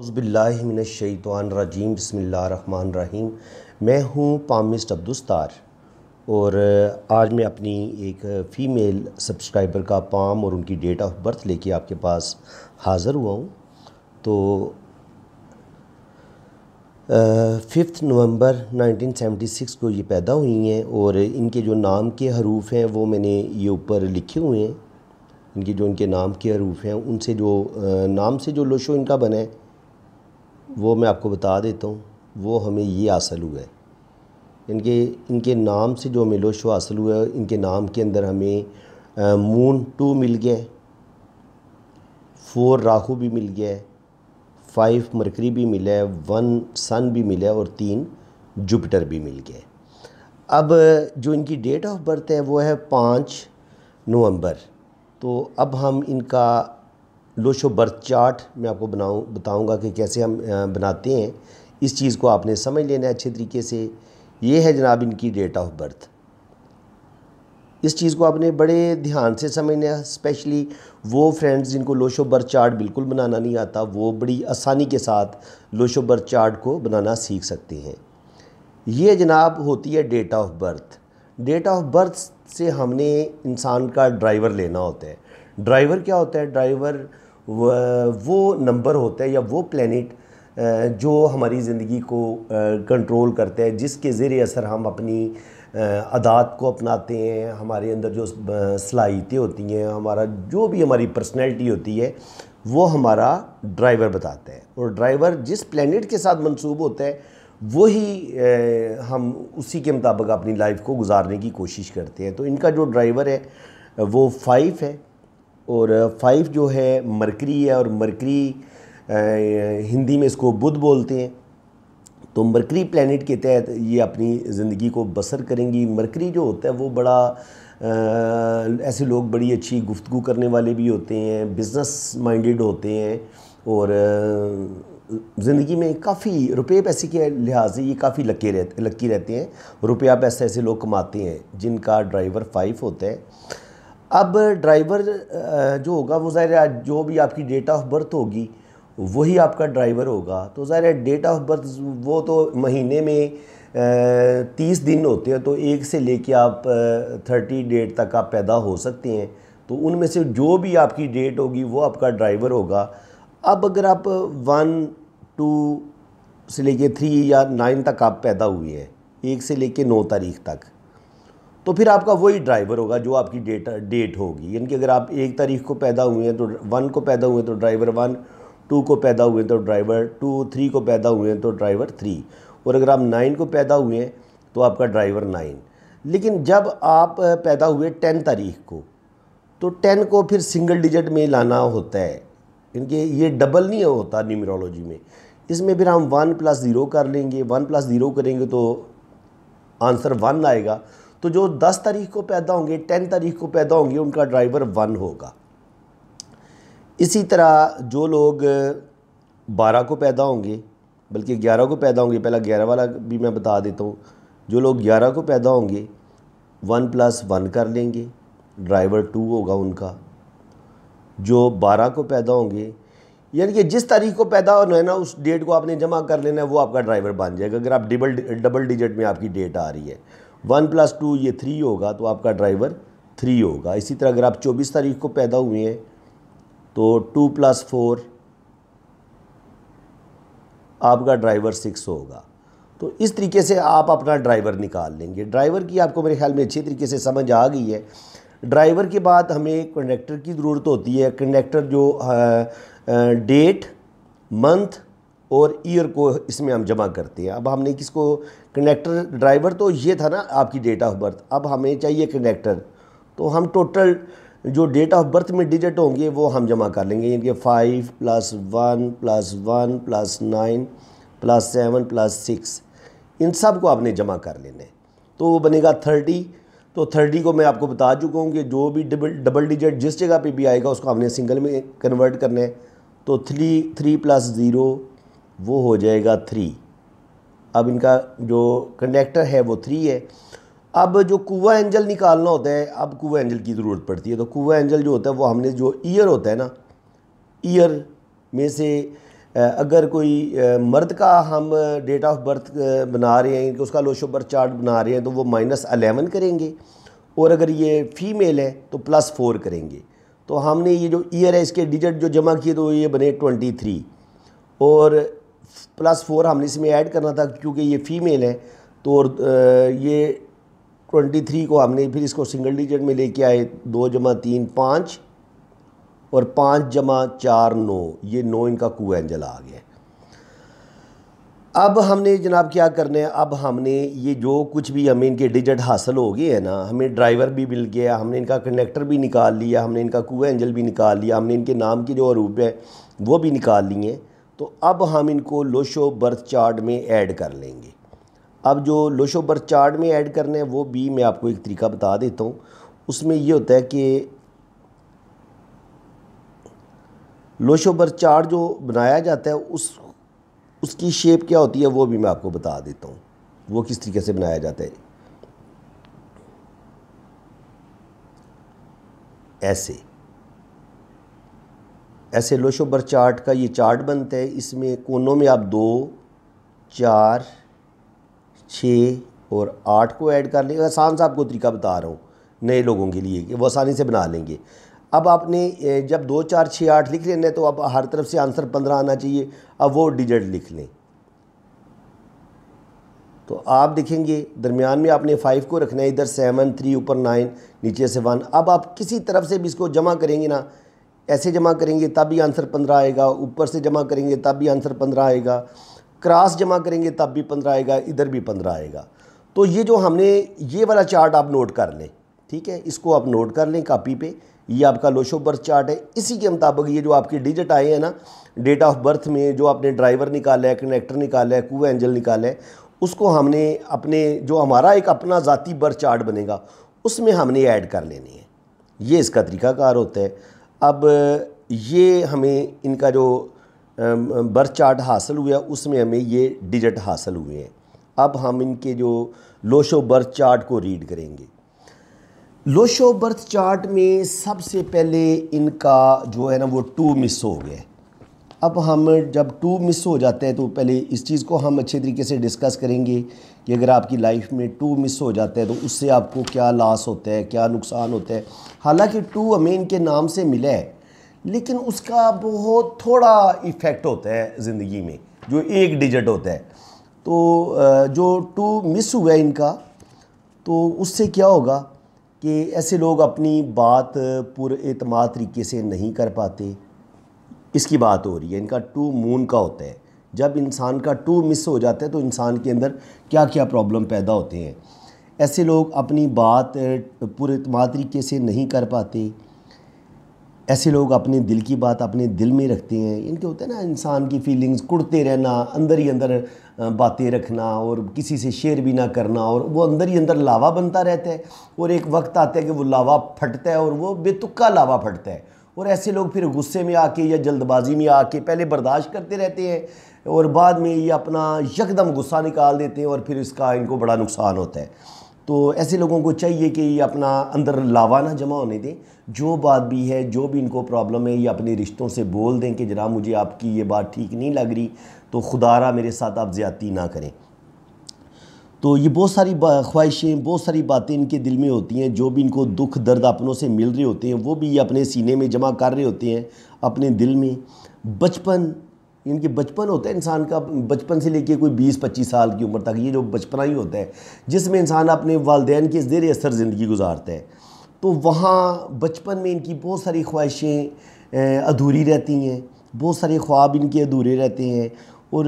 हज़बिल्लाशैतवानरजीम रहीम मैं हूँ पामिस्ट अब्दुस्तार और आज मैं अपनी एक फ़ीमेल सब्सक्राइबर का पाम और उनकी डेट ऑफ बर्थ लेके आपके पास हाज़र हुआ हूँ तो फिफ्थ नवंबर 1976 को ये पैदा हुई हैं और इनके जो नाम के हरूफ हैं वो मैंने ये ऊपर लिखे हुए हैं इनके जो इनके नाम के हरूफ हैं उनसे जो नाम से जो लोशो इनका बना है वो मैं आपको बता देता हूँ वो हमें ये हासिल हुआ है इनके इनके नाम से जो हमें लोशो हासिल हुआ है इनके नाम के अंदर हमें मून टू मिल गया फोर राहू भी मिल गया फाइव मरकरी भी मिला है वन सन भी मिला है और तीन जुपिटर भी मिल गया अब जो इनकी डेट ऑफ बर्थ है वो है पाँच नवंबर तो अब हम इनका लोशो बर्थ चार्ट मैं आपको बनाऊँ बताऊँगा कि कैसे हम बनाते हैं इस चीज़ को आपने समझ लेना है अच्छे तरीके से ये है जनाब इनकी डेट ऑफ बर्थ इस चीज़ को आपने बड़े ध्यान से समझना है स्पेशली वो फ्रेंड्स जिनको लोशो बर्थ चार्ट बिल्कुल बनाना नहीं आता वो बड़ी आसानी के साथ लोशो बर्थ चार्ट को बनाना सीख सकते हैं ये जनाब होती है date of birth date of birth से हमने इंसान का ड्राइवर लेना होता है ड्राइवर क्या होता है ड्राइवर वो नंबर होता है या वो प्लानट जो हमारी ज़िंदगी को कंट्रोल करता है जिसके ज़र असर हम अपनी अदात को अपनाते हैं हमारे अंदर जो सलाहियतें होती हैं हमारा जो भी हमारी पर्सनैलिटी होती है वो हमारा ड्राइवर बताता है और ड्राइवर जिस प्लानट के साथ मंसूब होता है वही हम उसी के मुताबिक अपनी लाइफ को गुजारने की कोशिश करते हैं तो इनका जो ड्राइवर है वो फाइव है और फाइव जो है मरकरी है और मरकरी हिंदी में इसको बुध बोलते हैं तो मरकरी प्लानट के तहत ये अपनी ज़िंदगी को बसर करेंगी मरकरी जो होता है वो बड़ा आ, ऐसे लोग बड़ी अच्छी गुफ्तु करने वाले भी होते हैं बिज़नेस माइंडेड होते हैं और ज़िंदगी में काफ़ी रुपये पैसे के लिहाज से ये काफ़ी लक्के रहते लक्की रहते हैं रुपया पैसे ऐसे लोग कमाते हैं जिनका ड्राइवर फ़ाइफ होता है अब ड्राइवर जो होगा वो ज़ाहिर जो भी आपकी डेट ऑफ बर्थ होगी वही आपका ड्राइवर होगा तो ज़ाहिर डेट ऑफ बर्थ वो तो महीने में तीस दिन होते हैं तो एक से लेके आप थर्टी डेट तक आप पैदा हो सकते हैं तो उनमें से जो भी आपकी डेट होगी वो आपका ड्राइवर होगा अब अगर आप वन टू से लेके थ्री या नाइन तक आप पैदा हुए हैं एक से लेके नौ तारीख तक तो फिर आपका वही ड्राइवर होगा जो आपकी डेटा डेट होगी यानी कि अगर आप एक तारीख को पैदा हुए हैं तो वन को पैदा हुए तो ड्राइवर वन टू को पैदा हुए तो ड्राइवर टू थ्री को पैदा हुए तो ड्राइवर थ्री और अगर आप नाइन को पैदा हुए हैं तो आपका ड्राइवर नाइन लेकिन जब आप पैदा हुए टेन तारीख को तो टेन को फिर सिंगल डिजिट में लाना होता है इनके ये डबल नहीं होता न्यूमरोलॉजी में इसमें फिर हम वन प्लस ज़ीरो कर लेंगे वन प्लस ज़ीरो करेंगे तो आंसर वन आएगा तो जो दस तारीख को पैदा होंगे टेन तारीख को पैदा होंगे उनका ड्राइवर वन होगा इसी तरह जो लोग बारह को पैदा होंगे बल्कि ग्यारह को पैदा होंगे पहला ग्यारह वाला भी मैं बता देता हूँ जो लोग ग्यारह को पैदा होंगे वन प्लस वन कर लेंगे ड्राइवर टू होगा उनका जो बारह को पैदा होंगे यानी कि जिस तारीख को पैदा होना है ना उस डेट को आपने जमा कर लेना है वो आपका ड्राइवर बन जाएगा अगर आप डबल डबल डिजिट में आपकी डेट आ रही है वन प्लस टू ये थ्री होगा तो आपका ड्राइवर थ्री होगा इसी तरह अगर आप चौबीस तारीख को पैदा हुए हैं तो टू प्लस फोर आपका ड्राइवर सिक्स होगा तो इस तरीके से आप अपना ड्राइवर निकाल लेंगे ड्राइवर की आपको मेरे ख्याल में अच्छी तरीके से समझ आ गई है ड्राइवर के बाद हमें कंडक्टर की ज़रूरत होती है कंडक्टर जो डेट मंथ और ईयर को इसमें हम जमा करते हैं अब हमने किसको कनेक्टर ड्राइवर तो ये था ना आपकी डेट ऑफ बर्थ अब हमें चाहिए कनेक्टर तो हम टोटल जो डेट ऑफ बर्थ में डिजिट होंगे वो हम जमा कर लेंगे यानी कि five plus one plus one plus nine plus seven plus six इन सब को आपने जमा कर लेने तो वो बनेगा थर्टी तो थर्टी को मैं आपको बता चुका हूँ कि जो भी डबल डबल डिजिट जिस जगह पे भी आएगा उसको हमने सिंगल में कन्वर्ट करना है तो थ्री थ्री प्लस ज़ीरो वो हो जाएगा थ्री अब इनका जो कंडक्टर है वो थ्री है अब जो कुआ एंजल निकालना होता है अब कुआ एंजल की ज़रूरत पड़ती है तो कुआ एंजल जो होता है वो हमने जो ईयर होता है ना ईयर में से अगर कोई मर्द का हम डेट ऑफ बर्थ बना रहे हैं कि उसका लोशो बर्थ चार्ट बना रहे हैं तो वो माइनस अलेवन करेंगे और अगर ये फ़ीमेल है तो प्लस फोर करेंगे तो हमने ये जो ईयर है इसके डिजिट जो जमा किए तो ये बने ट्वेंटी थ्री और प्लस फोर हमने इसमें ऐड करना था क्योंकि ये फ़ीमेल है तो ये ट्वेंटी थ्री को हमने फिर इसको सिंगल डिजिट में लेके आए दो जमा तीन पाँच और पाँच जमा चार नौ ये नौ इनका कुआ एंजल आ गया अब हमने जनाब क्या करना है अब हमने ये जो कुछ भी हमें इनके डिजिट हासिल हो गए हैं ना हमें ड्राइवर भी मिल गया हमने इनका कंडक्टर भी निकाल लिया हमने इनका कुआ एंजल भी निकाल लिया हमने इनके नाम के जो अरूप है वो भी निकाल लिए तो अब हम इनको लोशो बर्थ चार्ट में ऐड कर लेंगे अब जो लोशो बर्थ चार्ट में ऐड करना है वो भी मैं आपको एक तरीका बता देता हूँ उसमें ये होता है कि लोशो बर्थ चार्ट जो बनाया जाता है उस उसकी शेप क्या होती है वो भी मैं आपको बता देता हूँ वो किस तरीके से बनाया जाता है ऐसे ऐसे लोशोबर चार्ट का ये चार्ट बनता है इसमें कोनों में आप दो चार छः और आठ को ऐड कर लेंगे आसान सा आपको तरीका बता रहा हूँ नए लोगों के लिए कि वो आसानी से बना लेंगे अब आपने जब दो चार छः आठ लिख लेना है तो अब हर तरफ से आंसर पंद्रह आना चाहिए अब वो डिजिट लिख लें तो आप देखेंगे दरमियान में आपने फाइव को रखना है इधर सेवन थ्री ऊपर नाइन नीचे से वन अब आप किसी तरफ से भी इसको जमा करेंगे ना ऐसे जमा करेंगे तब भी आंसर पंद्रह आएगा ऊपर से जमा करेंगे तब भी आंसर पंद्रह आएगा क्रॉस जमा करेंगे तब भी पंद्रह आएगा इधर भी पंद्रह आएगा तो ये जो हमने ये वाला चार्ट आप नोट कर लें ठीक है इसको आप नोट कर लें कापी पे ये आपका लोशो बर्थ चार्ट है इसी के मुताबिक ये जो आपके डिजिट आए हैं ना डेट ऑफ बर्थ में जो आपने ड्राइवर निकाला है कनेक्टर निकाला है कुआ एंजल निकाला है उसको हमने अपने जो हमारा एक अपना ज़ाती बर्थ चार्ट बनेगा उसमें हमने ऐड कर लेनी है ये इसका तरीकाकार होता है अब ये हमें इनका जो बर्थ चार्ट हासिल हुआ उसमें हमें ये डिजिट हासिल हुए हैं अब हम इनके जो लोशो बर्थ चार्ट को रीड करेंगे लोशो बर्थ चार्ट में सबसे पहले इनका जो है ना वो टू मिस हो गया अब हम जब टू मिस हो जाते हैं तो पहले इस चीज़ को हम अच्छे तरीके से डिस्कस करेंगे कि अगर आपकी लाइफ में टू मिस हो जाता है तो उससे आपको क्या लॉस होता है क्या नुकसान होता है हालांकि टू हमें इनके नाम से मिला है लेकिन उसका बहुत थोड़ा इफ़ेक्ट होता है ज़िंदगी में जो एक डिजिट होता है तो जो टू मिस हुआ है इनका तो उससे क्या होगा कि ऐसे लोग अपनी बात पुरमाद तरीके से नहीं कर पाते इसकी बात हो रही है इनका टू मून का होता है जब इंसान का टू मिस हो जाता है तो इंसान के अंदर क्या क्या प्रॉब्लम पैदा होते हैं ऐसे लोग अपनी बात पूरे तरीके से नहीं कर पाते ऐसे लोग अपने दिल की बात अपने दिल में रखते हैं इनके होते हैं ना इंसान की फीलिंग्स कुड़ते रहना अंदर ही अंदर बातें रखना और किसी से शेयर भी ना करना और वो अंदर ही अंदर लावा बनता रहता है और एक वक्त आता है कि वो लावा फटता है और वो बेतुका लावा फटता है और ऐसे लोग फिर गुस्से में आके या जल्दबाजी में आके पहले बर्दाश्त करते रहते हैं और बाद में ये अपना यकदम गुस्सा निकाल देते हैं और फिर इसका इनको बड़ा नुकसान होता है तो ऐसे लोगों को चाहिए कि ये अपना अंदर लावा ना जमा होने दें जो बात भी है जो भी इनको प्रॉब्लम है ये अपने रिश्तों से बोल दें कि जनाब मुझे आपकी ये बात ठीक नहीं लग रही तो खुदारा मेरे साथ आप ज़्यादती ना करें तो ये बहुत सारी ख्वाहिशें बहुत सारी बातें इनके दिल में होती हैं जो भी इनको दुख दर्द अपनों से मिल रहे होते हैं वो भी ये अपने सीने में जमा कर रहे होते हैं अपने दिल में बचपन इनके बचपन होता है इंसान का बचपन से लेके कोई बीस पच्चीस साल की उम्र तक ये जो बचपना ही होता है जिसमें इंसान अपने वालदेन के जेर असर ज़िंदगी गुजारता है तो वहाँ बचपन में इनकी बहुत सारी ख्वाहिशें अधूरी रहती हैं बहुत सारे ख्वाब इनके अधूरे रहते हैं और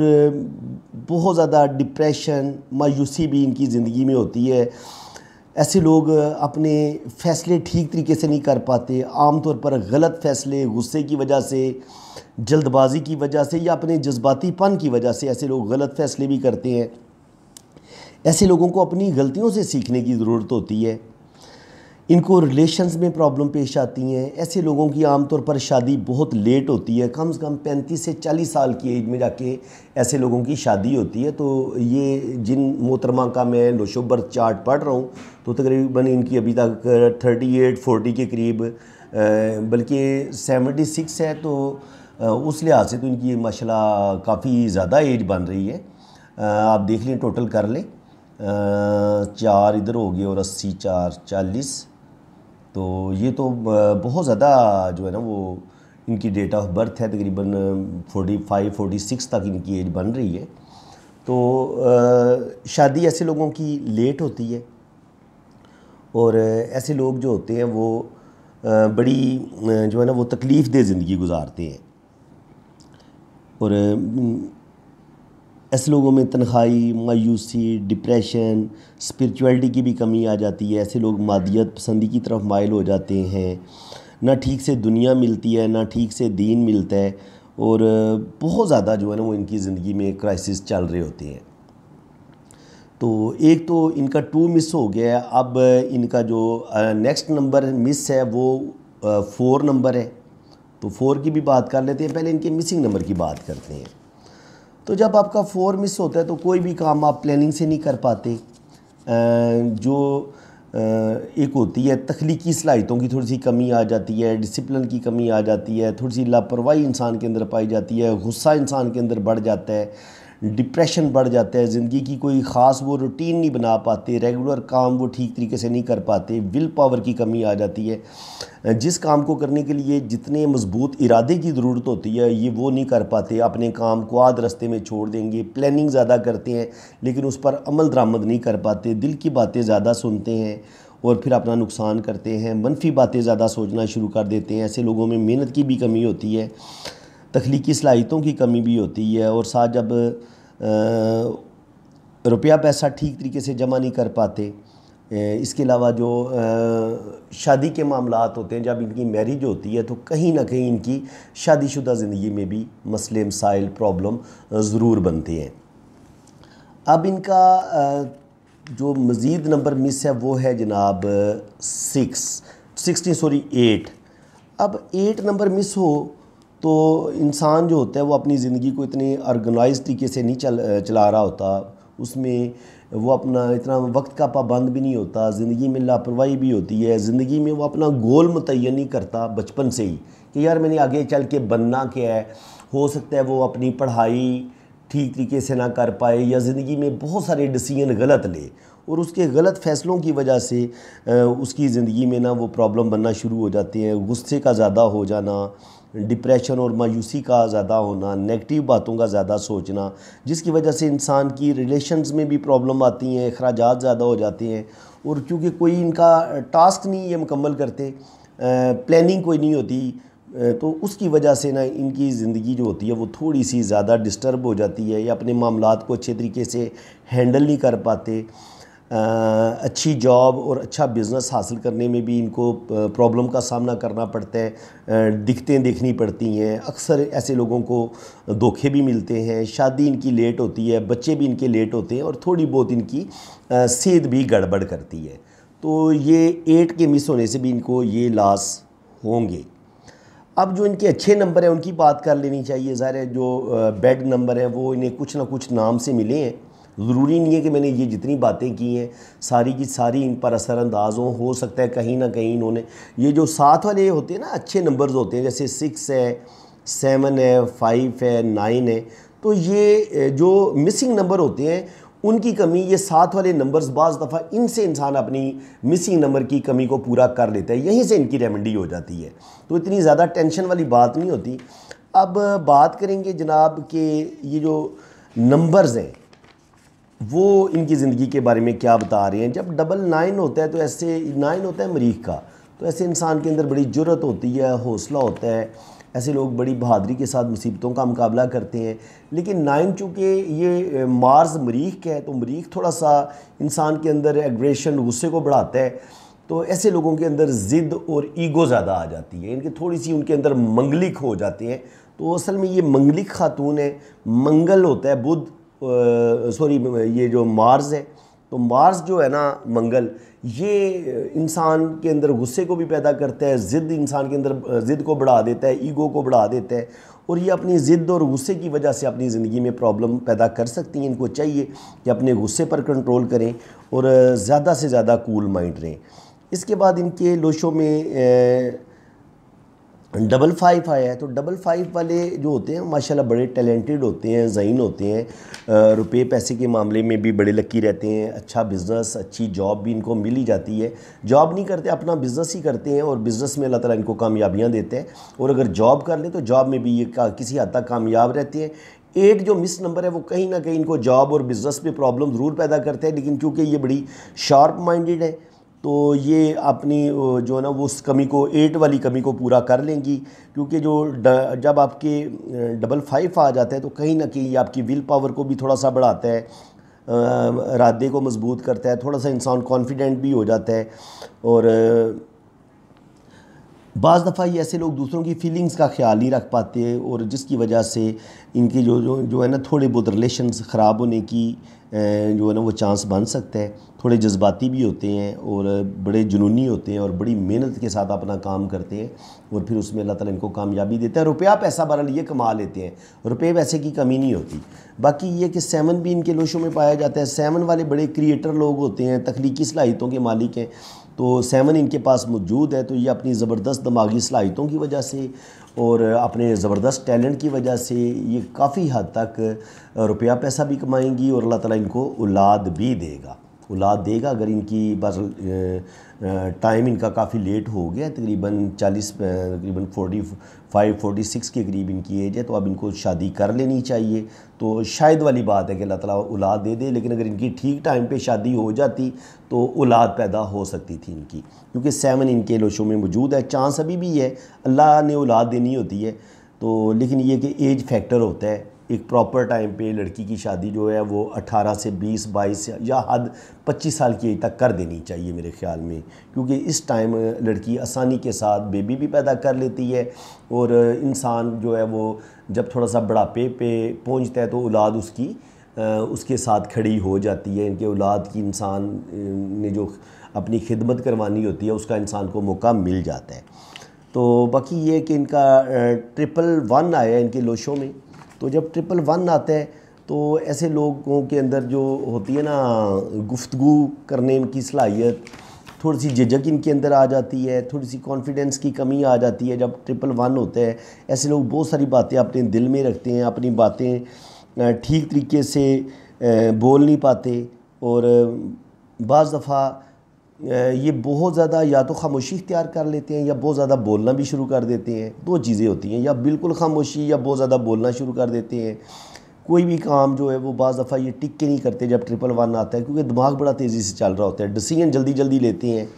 बहुत ज़्यादा डिप्रेशन मायूसी भी इनकी ज़िंदगी में होती है ऐसे लोग अपने फ़ैसले ठीक तरीके से नहीं कर पाते आम तौर पर गलत फ़ैसले गुस्से की वजह से जल्दबाजी की वजह से या अपने जज्बातीपन की वजह से ऐसे लोग गलत फ़ैसले भी करते हैं ऐसे लोगों को अपनी गलतियों से सीखने की ज़रूरत होती है इनको रिलेशंस में प्रॉब्लम पेश आती हैं ऐसे लोगों की आमतौर पर शादी बहुत लेट होती है कम से कम पैंतीस से चालीस साल की एज में जाके ऐसे लोगों की शादी होती है तो ये जिन मोहतरमा का मैं नोशोबर चार्ट पढ़ रहा हूँ तो तकरीबन इनकी अभी तक थर्टी एट फोर्टी के करीब बल्कि सेवेंटी सिक्स है तो उस लिहाज से तो इनकी माशाला काफ़ी ज़्यादा एज बन रही है आप देख लें टोटल कर लें चार इधर हो गए और अस्सी चार चालीस तो ये तो बहुत ज़्यादा जो है ना वो इनकी डेट ऑफ बर्थ है तकरीबन 45, 46 तक इनकी एज बन रही है तो शादी ऐसे लोगों की लेट होती है और ऐसे लोग जो होते हैं वो बड़ी जो है ना वो तकलीफ़ दे ज़िंदगी गुजारते हैं और ऐसे लोगों में तनख्वाही मायूसी डिप्रेशन स्पिरिचुअलिटी की भी कमी आ जाती है ऐसे लोग मादियत पसंदी की तरफ मायल हो जाते हैं ना ठीक से दुनिया मिलती है ना ठीक से दीन मिलता है और बहुत ज़्यादा जो है ना वो इनकी ज़िंदगी में क्राइसिस चल रहे होते हैं तो एक तो इनका टू मिस हो गया है अब इनका जो नेक्स्ट नंबर मिस है वो फ़ोर नंबर है तो फ़ोर की भी बात कर लेते हैं पहले इनके मिसिंग नंबर की बात करते हैं तो जब आपका फोर मिस होता है तो कोई भी काम आप प्लानिंग से नहीं कर पाते जो एक होती है तख्लीकी सलाहितों की थोड़ी सी कमी आ जाती है डिसिप्लिन की कमी आ जाती है थोड़ी सी लापरवाही इंसान के अंदर पाई जाती है गुस्सा इंसान के अंदर बढ़ जाता है डिप्रेशन बढ़ जाता है ज़िंदगी की कोई ख़ास वो रूटीन नहीं बना पाते रेगुलर काम वो ठीक तरीके से नहीं कर पाते विल पावर की कमी आ जाती है जिस काम को करने के लिए जितने मजबूत इरादे की ज़रूरत होती है ये वो नहीं कर पाते अपने काम को आध रस्ते में छोड़ देंगे प्लानिंग ज़्यादा करते हैं लेकिन उस पर अमल दरामद नहीं कर पाते दिल की बातें ज़्यादा सुनते हैं और फिर अपना नुकसान करते हैं मनफी बातें ज़्यादा सोचना शुरू कर देते हैं ऐसे लोगों में मेहनत की भी कमी होती है तख्लीकी सलाहितों की कमी भी होती है और साथ जब रुपया पैसा ठीक तरीके से जमा नहीं कर पाते इसके अलावा जो शादी के मामला होते हैं जब इनकी मैरिज होती है तो कहीं ना कहीं इनकी शादीशुदा ज़िंदगी में भी मसले मसाइल प्रॉब्लम ज़रूर बनते हैं अब इनका जो मज़ीद नंबर मिस है वो है जनाब सिक्स सिक्सटीन सॉरी एट अब एट नंबर मिस हो तो इंसान जो होता है वो अपनी ज़िंदगी को इतने ऑर्गेनाइज तरीके से नहीं चल चला रहा होता उसमें वो अपना इतना वक्त का पाबंद भी नहीं होता ज़िंदगी में लापरवाही भी होती है ज़िंदगी में वो अपना गोल मुतन नहीं करता बचपन से ही कि यार मैंने आगे चल के बनना क्या है हो सकता है वो अपनी पढ़ाई ठीक तरीके से ना कर पाए या ज़िंदगी में बहुत सारे डिसीजन गलत ले और उसके गलत फ़ैसलों की वजह से उसकी ज़िंदगी में ना वो प्रॉब्लम बनना शुरू हो जाती है गुस्से का ज़्यादा हो जाना डिप्रेशन और मायूसी का ज़्यादा होना नेगेटिव बातों का ज़्यादा सोचना जिसकी वजह से इंसान की रिलेशंस में भी प्रॉब्लम आती हैं अखराज ज़्यादा हो जाते हैं और क्योंकि कोई इनका टास्क नहीं ये मुकम्मल करते प्लानिंग कोई नहीं होती तो उसकी वजह से ना इनकी ज़िंदगी जो होती है वो थोड़ी सी ज़्यादा डिस्टर्ब हो जाती है या अपने मामला को अच्छे तरीके से हैंडल नहीं कर पाते अच्छी जॉब और अच्छा बिज़नेस हासिल करने में भी इनको प्रॉब्लम का सामना करना पड़ता है दिक्कतें देखनी पड़ती हैं अक्सर ऐसे लोगों को धोखे भी मिलते हैं शादी इनकी लेट होती है बच्चे भी इनके लेट होते हैं और थोड़ी बहुत इनकी सेहत भी गड़बड़ करती है तो ये एट के मिस होने से भी इनको ये लॉस होंगे अब जो इनके अच्छे नंबर हैं उनकी बात कर लेनी चाहिए ज़ाहिर जो बेड नंबर हैं वो इन्हें कुछ ना कुछ नाम से मिले हैं ज़रूरी नहीं है कि मैंने ये जितनी बातें की हैं सारी की सारी इन पर असरानंदाज हों हो सकता है कहीं ना कहीं इन्होंने ये जो साथ वाले होते हैं ना अच्छे नंबर्स होते हैं जैसे सिक्स है सेवन है फाइव है नाइन है तो ये जो मिसिंग नंबर होते हैं उनकी कमी ये साथ वाले नंबर्स बाज़ दफ़ा इनसे इंसान अपनी मिसिंग नंबर की कमी को पूरा कर लेता है यहीं से इनकी रेमेडी हो जाती है तो इतनी ज़्यादा टेंशन वाली बात नहीं होती अब बात करेंगे जनाब के ये जो नंबर्स हैं वो इनकी ज़िंदगी के बारे में क्या बता रहे हैं जब डबल नाइन होता है तो ऐसे नाइन होता है मरीख का तो ऐसे इंसान के अंदर बड़ी ज़रूरत होती है हौसला होता है ऐसे लोग बड़ी बहादुरी के साथ मुसीबतों का मुकाबला करते हैं लेकिन नाइन चूँकि ये मार्स मरीख है तो मरीख थोड़ा सा इंसान के अंदर एग्रेशन गुस्से को बढ़ाता है तो ऐसे लोगों के अंदर ज़िद्द और ईगो ज़्यादा आ जाती है इनकी थोड़ी सी उनके अंदर मंगलिक हो जाते हैं तो असल में ये मंगलिक खातून है मंगल होता है बुध सॉरी ये जो मार्स है तो मार्स जो है ना मंगल ये इंसान के अंदर गुस्से को भी पैदा करता है ज़िद इंसान के अंदर ज़िद को बढ़ा देता है ईगो को बढ़ा देता है और ये अपनी ज़िद्द और गुस्से की वजह से अपनी ज़िंदगी में प्रॉब्लम पैदा कर सकती हैं इनको चाहिए कि अपने गुस्से पर कंट्रोल करें और ज़्यादा से ज़्यादा कूल माइंड रहें इसके बाद इनके लोशों में डबल फाइव आया है तो डबल फाइव वाले जो होते हैं माशाल्लाह बड़े टैलेंटेड होते हैं जहीन होते हैं रुपए पैसे के मामले में भी बड़े लकी रहते हैं अच्छा बिज़नेस अच्छी जॉब भी इनको मिल ही जाती है जॉब नहीं करते अपना बिज़नेस ही करते हैं और बिज़नेस में अल्लाह ताला इनको कामयाबियाँ देते हैं और अगर जॉब कर लें तो जॉब में भी ये किसी हद तक कामयाब रहते हैं एट जो मिस नंबर है वो कहीं ना कहीं इनको जॉब और बिज़नेस में प्रॉब्लम ज़रूर पैदा करते हैं लेकिन क्योंकि ये बड़ी शार्प माइंडेड है तो ये अपनी जो है ना वो उस कमी को एट वाली कमी को पूरा कर लेंगी क्योंकि जो ड, जब आपके डबल फाइव आ जाता है तो कहीं ना कहीं आपकी विल पावर को भी थोड़ा सा बढ़ाता है इरादे को मजबूत करता है थोड़ा सा इंसान कॉन्फिडेंट भी हो जाता है और बज़ दफ़ा ये ऐसे लोग दूसरों की फीलिंग्स का ख्याल ही रख पाते हैं और जिसकी वजह से इनके जो जो जो है ना थोड़े बहुत रिलेशन ख़राब होने की जो है ना वो चांस बन सकता है थोड़े जज्बाती भी होते हैं और बड़े जुनूनी होते हैं और बड़ी मेहनत के साथ अपना काम करते हैं और फिर उसमें अल्लाह ताला इनको कामयाबी देता है रुपया पैसा बहरहाल ये कमा लेते हैं रुपये पैसे की कमी नहीं होती बाकी ये कि सेवन भी इनके लोशों में पाया जाता है सेवन वाले बड़े क्रिएटर लोग होते हैं तख्लीकी सलाहितों के मालिक हैं तो सेवन इनके पास मौजूद है तो ये अपनी ज़बरदस्त दिमागी सलाहितों की वजह से और अपने ज़बरदस्त टैलेंट की वजह से ये काफ़ी हद तक रुपया पैसा भी कमाएंगी और अल्लाह ताला इनको औलाद भी देगा औलाद देगा अगर इनकी बस टाइम इनका काफ़ी लेट हो गया तकरीबन चालीस तकरीबन फोर्टी फाइव फोटी सिक्स के करीब इनकी एज है तो अब इनको शादी कर लेनी चाहिए तो शायद वाली बात है कि अल्लाह ताला औलाद दे दे लेकिन अगर इनकी ठीक टाइम पे शादी हो जाती तो औलाद पैदा हो सकती थी इनकी क्योंकि सेवन इनके लोशों में मौजूद है चांस अभी भी है अल्लाह ने औलाद देनी होती है तो लेकिन ये कि एज फैक्टर होता है एक प्रॉपर टाइम पे लड़की की शादी जो है वो 18 से 20 22 या हद 25 साल की एज तक कर देनी चाहिए मेरे ख्याल में क्योंकि इस टाइम लड़की आसानी के साथ बेबी भी पैदा कर लेती है और इंसान जो है वो जब थोड़ा सा बढ़ापे पे पहुँचता है तो औलाद उसकी उसके साथ खड़ी हो जाती है इनके औलाद की इंसान ने जो अपनी खिदमत करवानी होती है उसका इंसान को मौका मिल जाता है तो बाकी ये कि इनका ट्रिपल वन आया है इनके लोशों में तो जब ट्रिपल वन आता है तो ऐसे लोगों के अंदर जो होती है ना गुफ्तु करने की सलाहियत थोड़ी सी झिझक इनके अंदर आ जाती है थोड़ी सी कॉन्फिडेंस की कमी आ जाती है जब ट्रिपल वन होता है ऐसे लोग बहुत सारी बातें अपने दिल में रखते हैं अपनी बातें ठीक तरीके से बोल नहीं पाते और बज़ दफ़ा ये बहुत ज़्यादा या तो खामोशी इख्तियार कर लेते हैं या बहुत ज़्यादा बोलना भी शुरू कर देते हैं दो चीज़ें होती हैं या बिल्कुल खामोशी या बहुत ज़्यादा बोलना शुरू कर देते हैं कोई भी काम जो है वो बज़ दफ़ा ये टिक के नहीं करते जब ट्रिपल वन आता है क्योंकि दिमाग बड़ा तेज़ी से चल रहा होता है डिसीजन जल्दी जल्दी लेते हैं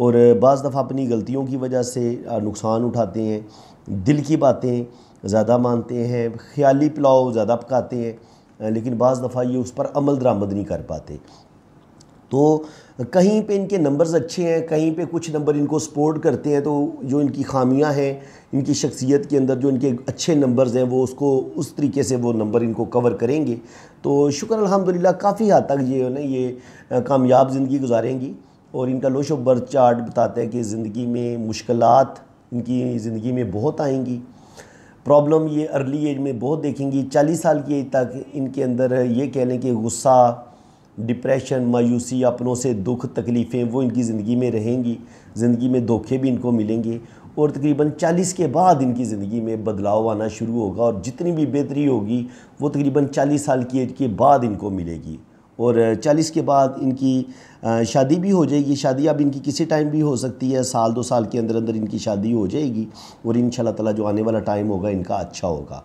और बज़ दफ़ा अपनी गलतियों की वजह से नुकसान उठाते हैं दिल की बातें ज़्यादा मानते हैं ख्याली पुलाव ज़्यादा पकाते हैं लेकिन बज़ दफ़ा ये उस पर अमल दरामद नहीं कर पाते तो कहीं पे इनके नंबर्स अच्छे हैं कहीं पे कुछ नंबर इनको सपोर्ट करते हैं तो जो इनकी खामियां हैं इनकी शख्सियत के अंदर जो इनके अच्छे नंबर्स हैं वो उसको उस तरीके से वो नंबर इनको कवर करेंगे तो शुक्र अल्हम्दुलिल्लाह काफ़ी हद तक ये ना ये कामयाब ज़िंदगी गुजारेंगी और इनका लोश व बर्थ चार्ट बताते हैं कि ज़िंदगी में मुश्किल इनकी ज़िंदगी में बहुत आएंगी प्रॉब्लम ये अर्ली एज में बहुत देखेंगी चालीस साल की एज तक इनके अंदर ये कह लें कि गुस्सा डिप्रेशन मायूसी अपनों से दुख तकलीफ़ें वो इनकी ज़िंदगी में रहेंगी ज़िंदगी में धोखे भी इनको मिलेंगे और तकरीबन 40 के बाद इनकी ज़िंदगी में बदलाव आना शुरू होगा और जितनी भी बेहतरी होगी वो तकरीबन 40 साल की एज के बाद इनको मिलेगी और 40 के बाद इनकी शादी भी हो जाएगी शादी अब इनकी किसी टाइम भी हो सकती है साल दो साल के अंदर अंदर इनकी शादी हो जाएगी और इन ताला जो आने वाला टाइम होगा इनका अच्छा होगा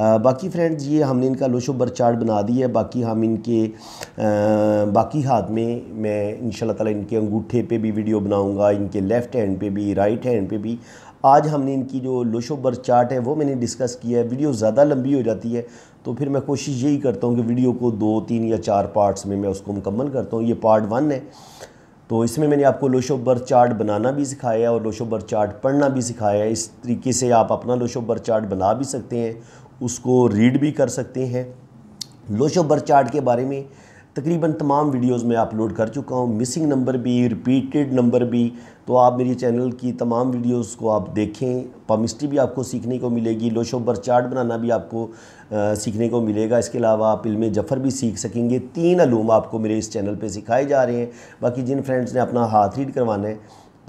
बाकी फ्रेंड्स ये हमने इनका लोशो बर चार्ट बना दिया है बाकी हम इनके आ, बाकी हाथ में मैं इन ताला इनके अंगूठे पे भी वीडियो बनाऊंगा इनके लेफ़्ट हैंड पे भी राइट हैंड पे भी आज हमने इनकी जो लोशो बर चार्ट है वो मैंने डिस्कस किया है वीडियो ज़्यादा लंबी हो जाती है तो फिर मैं कोशिश यही करता हूँ कि वीडियो को दो तीन या चार पार्ट्स में मैं उसको मुकम्मल करता हूँ ये पार्ट वन है तो इसमें मैंने आपको लोशोबर चार्ट बनाना भी सिखाया है और लोशोबर चार्ट पढ़ना भी सिखाया है इस तरीके से आप अपना लोशोबर चार्ट बना भी सकते हैं उसको रीड भी कर सकते हैं लोशो बर चार्ट के बारे में तकरीबन तमाम वीडियोस में अपलोड कर चुका हूँ मिसिंग नंबर भी रिपीटेड नंबर भी तो आप मेरे चैनल की तमाम वीडियोस को आप देखें पमिस्ट्री भी आपको सीखने को मिलेगी लोशोबर चार्ट बनाना भी आपको आ, सीखने को मिलेगा इसके अलावा आप इलम जफ़र भी सीख सकेंगे तीन अलूम आपको मेरे इस चैनल पर सिखाए जा रहे हैं बाकी जिन फ्रेंड्स ने अपना हाथ रीड करवाना है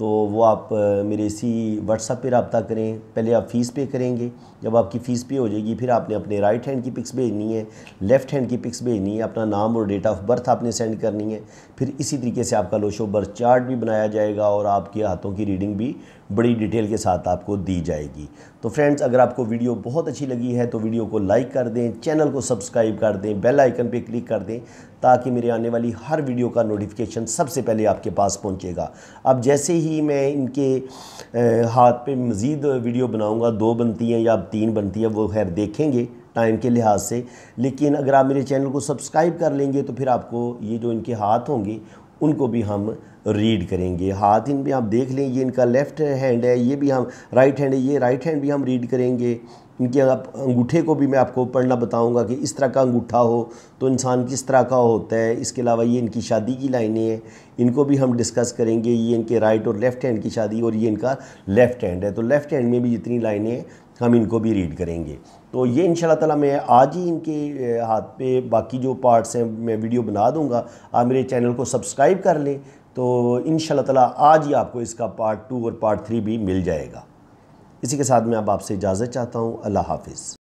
तो वो आप मेरे इसी व्हाट्सअप पे रबता करें पहले आप फ़ीस पे करेंगे जब आपकी फ़ीस पे हो जाएगी फिर आपने अपने राइट हैंड की पिक्स भेजनी है लेफ़्ट हैंड की पिक्स भेजनी है अपना नाम और डेट ऑफ बर्थ आपने सेंड करनी है फिर इसी तरीके से आपका लोशो बर्थ चार्ट भी बनाया जाएगा और आपके हाथों की रीडिंग भी बड़ी डिटेल के साथ आपको दी जाएगी तो फ्रेंड्स अगर आपको वीडियो बहुत अच्छी लगी है तो वीडियो को लाइक कर दें चैनल को सब्सक्राइब कर दें बेल आइकन पर क्लिक कर दें ताकि मेरे आने वाली हर वीडियो का नोटिफिकेशन सबसे पहले आपके पास पहुंचेगा अब जैसे ही मैं इनके हाथ पे मज़ीद वीडियो बनाऊंगा दो बनती हैं या अब तीन बनती हैं वो खैर देखेंगे टाइम के लिहाज से लेकिन अगर आप मेरे चैनल को सब्सक्राइब कर लेंगे तो फिर आपको ये जो इनके हाथ होंगे उनको भी हम रीड करेंगे हाथ इन भी आप देख लें ये इनका लेफ़्ट हैंड है ये भी हम राइट हैंड है ये राइट हैंड भी हम रीड करेंगे इनके आप अंगूठे को भी मैं आपको पढ़ना बताऊंगा कि इस तरह का अंगूठा हो तो इंसान किस तरह का होता है इसके अलावा ये इनकी शादी की लाइनें हैं इनको भी हम डिस्कस करेंगे ये इनके राइट और लेफ़्ट हैंड की शादी और ये इनका लेफ़्ट हैंड है तो लेफ़्ट हैंड में भी जितनी लाइनें हैं हम इनको भी रीड करेंगे तो ये इन ताला मैं आज ही इनके हाथ पे बाकी जो पार्ट्स हैं मैं वीडियो बना दूंगा आप मेरे चैनल को सब्सक्राइब कर लें तो इन ताला आज ही आपको इसका पार्ट टू और पार्ट थ्री भी मिल जाएगा इसी के साथ मैं अब आपसे इजाज़त चाहता हूँ अल्लाह हाफिज़